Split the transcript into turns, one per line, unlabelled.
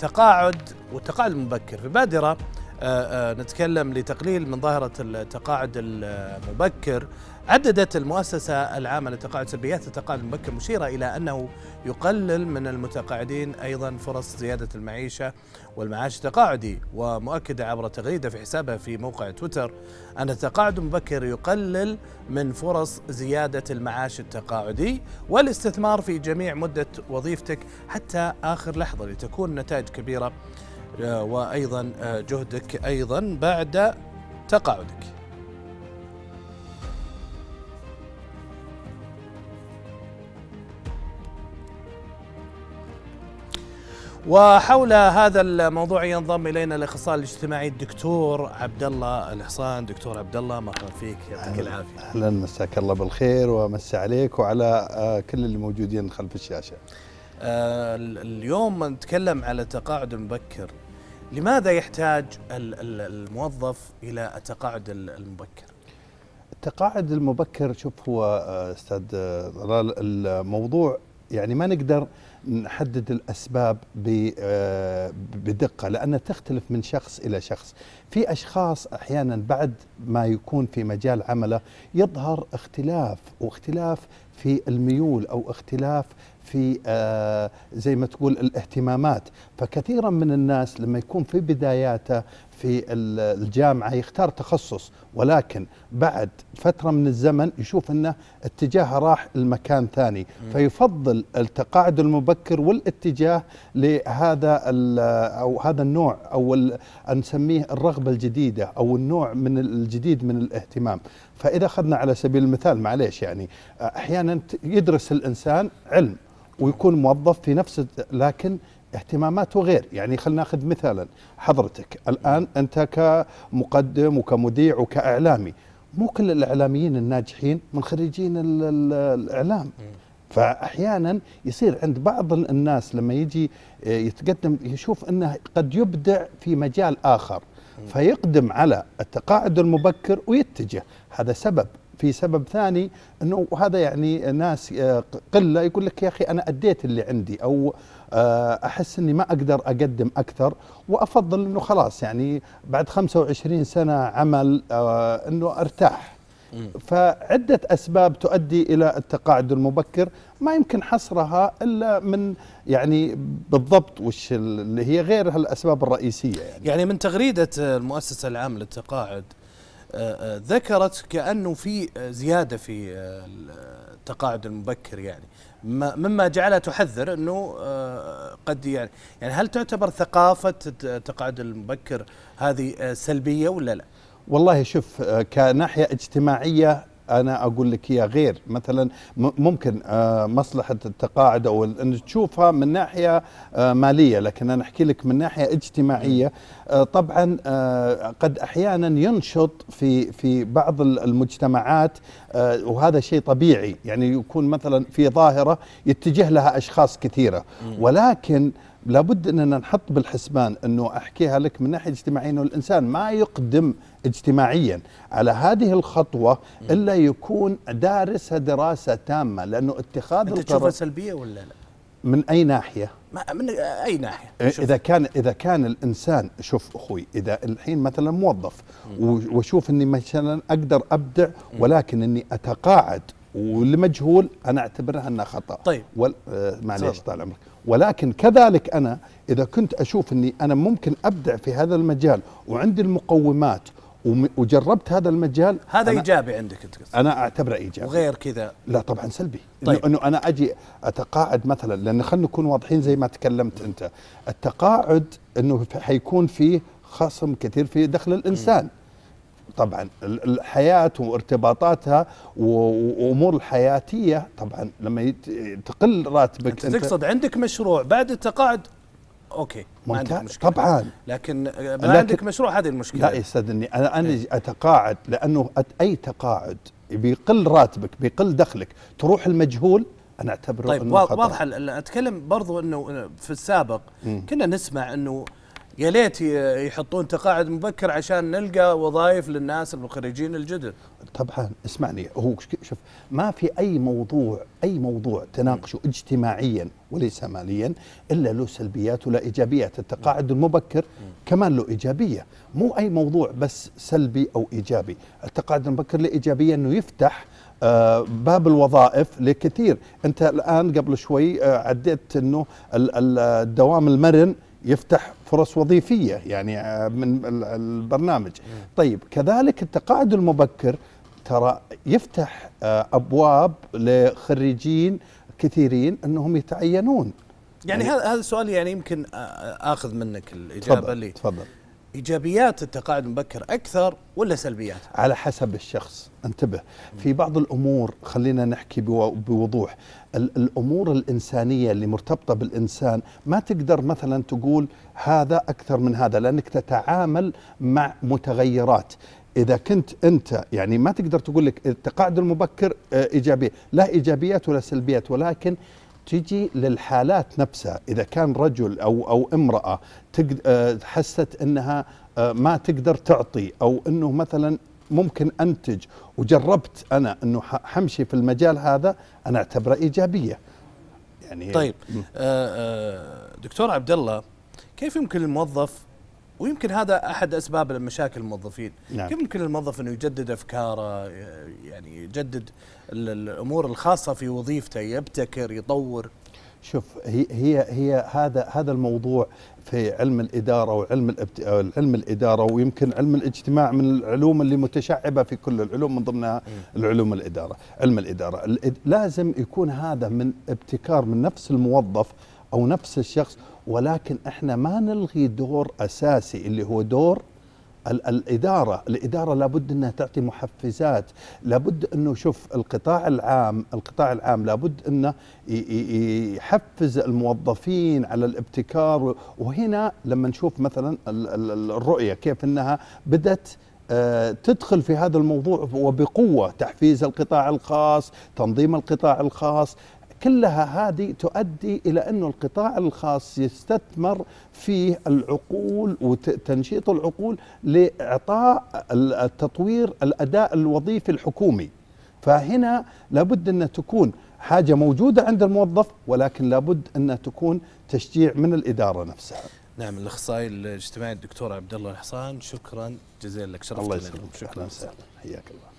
تقاعد وتقاعد مبكر في بادرة آه، آه، نتكلم لتقليل من ظاهرة التقاعد المبكر عددت المؤسسة العامة للتقاعد سلبيات التقاعد المبكر مشيرة إلى أنه يقلل من المتقاعدين أيضا فرص زيادة المعيشة والمعاش التقاعدي ومؤكدة عبر تغريدة في حسابها في موقع تويتر أن التقاعد المبكر يقلل من فرص زيادة المعاش التقاعدي والاستثمار في جميع مدة وظيفتك حتى آخر لحظة لتكون نتائج كبيرة آه، وايضا آه، جهدك ايضا بعد تقاعدك. وحول هذا الموضوع ينضم الينا الاخصائي الاجتماعي الدكتور عبد الله الحصان، دكتور عبد الله مرحبا فيك يعطيك العافيه.
اهلا مساك الله بالخير ومسي عليك وعلى آه، كل اللي موجودين خلف الشاشه.
آه، اليوم نتكلم على التقاعد المبكر لماذا يحتاج الموظف الى التقاعد
المبكر التقاعد المبكر شوف هو آه، استاذ آه، الموضوع يعني ما نقدر نحدد الاسباب بدقه لانها تختلف من شخص الى شخص، في اشخاص احيانا بعد ما يكون في مجال عمله يظهر اختلاف واختلاف في الميول او اختلاف في آه، زي ما تقول الاهتمامات فكثيرا من الناس لما يكون في بداياته في الجامعة يختار تخصص ولكن بعد فترة من الزمن يشوف أنه اتجاهه راح لمكان ثاني فيفضل التقاعد المبكر والاتجاه لهذا أو هذا النوع أو نسميه الرغبة الجديدة أو النوع من الجديد من الاهتمام فإذا أخذنا على سبيل المثال معليش يعني أحيانا يدرس الإنسان علم ويكون موظف في نفس لكن اهتماماته غير يعني خلينا ناخذ مثالا حضرتك الآن أنت كمقدم وكمذيع وكإعلامي مو كل الإعلاميين الناجحين من خريجين الإعلام فاحيانا يصير عند بعض الناس لما يجي آه، يتقدم يشوف انه قد يبدع في مجال اخر فيقدم على التقاعد المبكر ويتجه هذا سبب في سبب ثاني انه هذا يعني ناس آه، قله يقول لك يا اخي انا اديت اللي عندي او آه، احس اني ما اقدر اقدم اكثر وافضل انه خلاص يعني بعد 25 سنه عمل آه، انه ارتاح فعده اسباب تؤدي الى التقاعد المبكر ما يمكن حصرها الا من يعني بالضبط وش اللي هي غير هالأسباب الرئيسيه يعني
يعني من تغريده المؤسسه العامه للتقاعد آه، آه، ذكرت كأنه في آه، زيادة في التقاعد المبكر يعني مما جعلها تحذر أنه قد يعني يعني هل تعتبر ثقافة التقاعد المبكر هذه سلبية ولا لا؟
والله شوف كناحية اجتماعية انا اقول لك هي غير مثلا ممكن آه، مصلحه التقاعد او ان تشوفها من ناحيه آه، ماليه لكن انا احكي لك من ناحيه اجتماعيه آه، طبعا قد احيانا ينشط في في بعض المجتمعات وهذا شيء طبيعي يعني يكون مثلا في ظاهره يتجه لها اشخاص كثيره ولكن لابد اننا نحط بالحسبان انه احكيها لك من ناحيه اجتماعيه انه الانسان ما يقدم اجتماعيا على هذه الخطوه الا يكون دارسها دراسه تامه لانه اتخاذ انت تشوفها
سلبيه ولا لا؟
من اي ناحيه؟
ما من اي ناحيه؟
إيه، شوف. اذا كان اذا كان الانسان شوف اخوي اذا الحين مثلا موظف واشوف اني مثلا اقدر ابدع ولكن اني اتقاعد والمجهول انا اعتبرها انها خطا طيب ول... آه معليش طال عمرك ولكن كذلك انا اذا كنت اشوف اني انا ممكن ابدع في هذا المجال وعندي المقومات وجربت هذا المجال هذا ايجابي عندك انت انا اعتبره ايجابي وغير كذا لا طبعا سلبي طيب. انه انا اجي اتقاعد مثلا لان خلينا نكون واضحين زي ما تكلمت انت التقاعد انه حيكون فيه خصم كثير في دخل الانسان طبعا الحياة وارتباطاتها وأمور الحياتية طبعا لما تقل راتبك أنت, أنت تقصد
عندك مشروع بعد التقاعد اوكي ما عندك مشكله طبعا لكن ما لكن عندك
مشروع هذه المشكله لا يستاذني انا انا إيه. اتقاعد لانه اي تقاعد بيقل راتبك بيقل دخلك تروح المجهول انا اعتبره طيب واضحه
اتكلم برضو انه آه، في السابق كنا نسمع انه يا ليت يحطون تقاعد مبكر عشان نلقى وظائف للناس الخريجين الجدد
طبعا اسمعني هو شوف ما في اي موضوع اي موضوع تناقشه اجتماعيا وليس ماليا الا له سلبيات ولا ايجابيات التقاعد المبكر كمان له ايجابيه مو اي موضوع بس سلبي او ايجابي التقاعد المبكر له ايجابيه انه يفتح آه باب الوظائف لكثير انت الان قبل شوي آه عديت انه الدوام المرن يفتح فرص وظيفيه يعني آه، من البرنامج طيب كذلك التقاعد المبكر ترى يفتح آه، ابواب لخريجين كثيرين انهم يتعينون
يعني هذا يعني هذا السؤال يعني يمكن آه، اخذ منك الاجابه تفضل, لي تفضل ايجابيات التقاعد المبكر اكثر ولا سلبيات؟
على حسب الشخص، انتبه، في بعض الامور خلينا نحكي بوضوح، الامور الانسانيه اللي مرتبطه بالانسان ما تقدر مثلا تقول هذا اكثر من هذا لانك تتعامل مع متغيرات، اذا كنت انت يعني ما تقدر تقول لك التقاعد المبكر آه، إيجابي، لا ايجابيات ولا سلبيات ولكن تجي للحالات نفسها إذا كان رجل أو أو امرأة آه، حست أنها آه، ما تقدر تعطي أو أنه مثلا ممكن أنتج وجربت أنا أنه حمشي في المجال هذا أنا أعتبره إيجابية
يعني طيب آه، دكتور عبد الله كيف يمكن للموظف ويمكن هذا احد اسباب مشاكل الموظفين نعم. كيف ممكن الموظف انه يجدد افكاره يعني يجدد الامور الخاصه في وظيفته
يبتكر يطور شوف هي هي هي هذا هذا الموضوع في علم الاداره وعلم علم الاداره ويمكن علم الاجتماع من العلوم اللي متشعبه في كل العلوم من ضمنها العلوم الاداره، علم الاداره لازم يكون هذا من ابتكار من نفس الموظف او نفس الشخص ولكن احنا ما نلغي دور اساسي اللي هو دور الاداره، الاداره لابد انها تعطي محفزات، لابد انه شوف القطاع العام، القطاع العام لابد انه يحفز الموظفين على الابتكار وهنا لما نشوف مثلا الرؤيه كيف انها بدت آه، تدخل في هذا الموضوع وبقوة تحفيز القطاع الخاص تنظيم القطاع الخاص كلها هذه تؤدي إلى أن القطاع الخاص يستثمر في العقول وتنشيط العقول لإعطاء التطوير الأداء الوظيفي الحكومي فهنا لابد أن تكون حاجة موجودة عند الموظف ولكن لابد أن تكون تشجيع من الإدارة نفسها
نعم الاخصائي الاجتماعي الدكتور عبد الله الحصان شكرا جزيلا لك شرفتنا الله يسلمك شكرا حياك الله